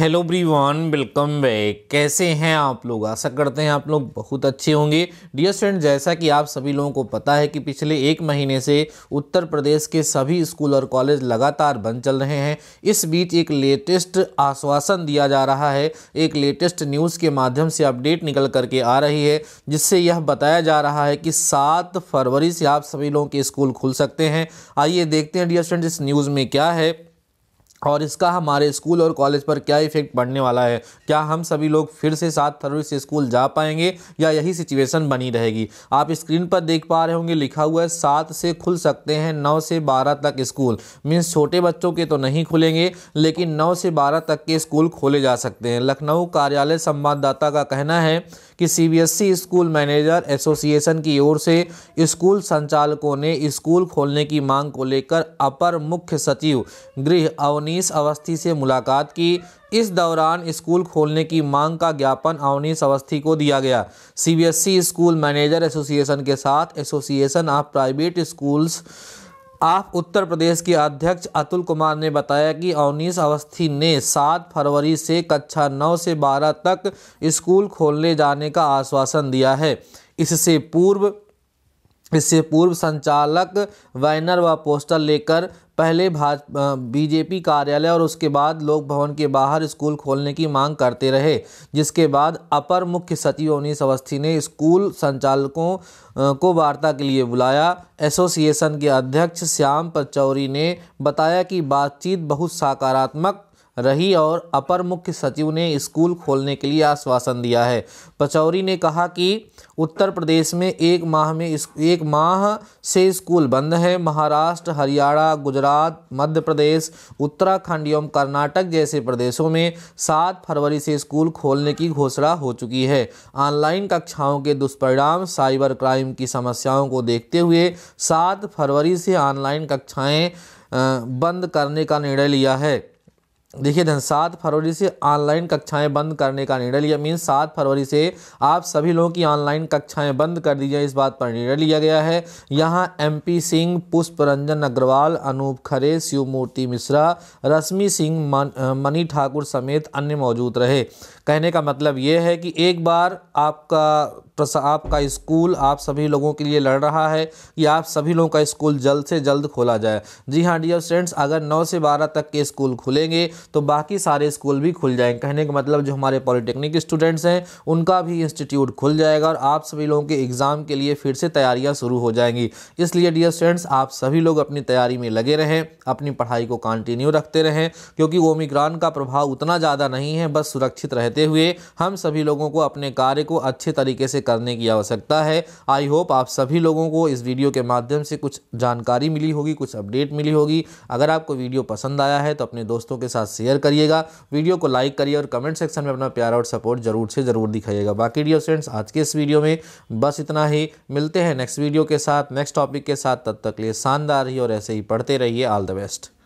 hello ब्रीवान welcome back कैसे हैं आप लोग आशा करते हैं आप लोग बहुत अच्छे होंगे डियर स्टूडेंट जैसा कि आप सभी लोगों को पता है कि पिछले एक महीने से उत्तर प्रदेश के सभी स्कूल और कॉलेज लगातार बंद चल रहे हैं इस बीच एक लेटेस्ट आश्वासन दिया जा रहा है एक लेटेस्ट न्यूज़ के माध्यम से अपडेट निकल करके आ रही है जिससे यह बताया जा रहा है कि सात फरवरी से आप सभी लोगों के स्कूल खुल सकते हैं आइए देखते हैं डियर स्टूडेंट इस न्यूज़ में क्या है और इसका हमारे स्कूल और कॉलेज पर क्या इफेक्ट पड़ने वाला है क्या हम सभी लोग फिर से सात फरवरी से स्कूल जा पाएंगे या यही सिचुएशन बनी रहेगी आप स्क्रीन पर देख पा रहे होंगे लिखा हुआ है सात से खुल सकते हैं नौ से बारह तक स्कूल मीन्स छोटे बच्चों के तो नहीं खुलेंगे लेकिन नौ से बारह तक के स्कूल खोले जा सकते हैं लखनऊ कार्यालय संवाददाता का कहना है कि C e school manager association की ओर से स्कूल संचालकों ने स्कूल खोलने की मांग को लेकर अपर मुख्य सचिव गृह अवनी अवनीस अवस्थी से मुलाकात की इस दौरान स्कूल खोलने की मांग का ज्ञापन अवनीस अवस्थी को दिया गया CBSE e school manager association के साथ एसोसिएशन ऑफ प्राइवेट स्कूल्स आप उत्तर प्रदेश के अध्यक्ष अतुल कुमार ने बताया कि अवनीस अवस्थी ने 7 फरवरी से कक्षा 9 से 12 तक स्कूल खोलने जाने का आश्वासन दिया है इससे पूर्व इससे पूर्व संचालक वैनर व पोस्टर लेकर पहले भाजपा बीजेपी कार्यालय और उसके बाद लोक भवन के बाहर स्कूल खोलने की मांग करते रहे जिसके बाद अपर मुख्य सचिव अवनीश अवस्थी ने स्कूल संचालकों को वार्ता के लिए बुलाया एसोसिएशन के अध्यक्ष श्याम पचौरी ने बताया कि बातचीत बहुत सकारात्मक रही और अपर मुख्य सचिव ने स्कूल खोलने के लिए आश्वासन दिया है पचौरी ने कहा कि उत्तर प्रदेश में एक माह में एक माह से स्कूल बंद है महाराष्ट्र हरियाणा गुजरात मध्य प्रदेश उत्तराखंड एवं कर्नाटक जैसे प्रदेशों में सात फरवरी से स्कूल खोलने की घोषणा हो चुकी है ऑनलाइन कक्षाओं के दुष्परिणाम साइबर क्राइम की समस्याओं को देखते हुए सात फरवरी से ऑनलाइन कक्षाएँ बंद करने का निर्णय लिया है देखिए धन सात फरवरी से ऑनलाइन कक्षाएं बंद करने का निर्णय लिया मीन सात फरवरी से आप सभी लोगों की ऑनलाइन कक्षाएं बंद कर दी जाए इस बात पर निर्णय लिया गया है यहां एमपी सिंह पुष्प रंजन अग्रवाल अनूप खरे शिवमूर्ति मिश्रा रश्मि सिंह मन, मनी ठाकुर समेत अन्य मौजूद रहे कहने का मतलब ये है कि एक बार आपका आपका स्कूल आप सभी लोगों के लिए लड़ रहा है कि आप सभी लोगों का स्कूल जल्द से जल्द खोला जाए जी हाँ डियर स्टूडेंट्स अगर नौ से बारह तक के स्कूल खुलेंगे तो बाकी सारे स्कूल भी खुल जाएंगे कहने का मतलब जो हमारे पॉलिटेक्निक स्टूडेंट्स हैं उनका भी इंस्टीट्यूट खुल जाएगा और आप सभी लोगों के एग्ज़ाम के लिए फिर से तैयारियाँ शुरू हो जाएंगी इसलिए डियर स्टूडेंट्स आप सभी लोग अपनी तैयारी में लगे रहें अपनी पढ़ाई को कंटिन्यू रखते रहें क्योंकि ओमिक्रॉन का प्रभाव उतना ज़्यादा नहीं है बस सुरक्षित रहते हुए हम सभी लोगों को अपने कार्य को अच्छे तरीके से करने की आवश्यकता है आई होप आप सभी लोगों को इस वीडियो के माध्यम से कुछ जानकारी मिली होगी कुछ अपडेट मिली होगी अगर आपको वीडियो पसंद आया है तो अपने दोस्तों के साथ शेयर करिएगा वीडियो को लाइक करिए और कमेंट सेक्शन में अपना प्यार और सपोर्ट जरूर से ज़रूर दिखाइएगा बाकी डियर फ्रेंड्स आज के इस वीडियो में बस इतना ही मिलते हैं नेक्स्ट वीडियो के साथ नेक्स्ट टॉपिक के साथ तब तक लिए शानदार ही और ऐसे ही पढ़ते रहिए ऑल द बेस्ट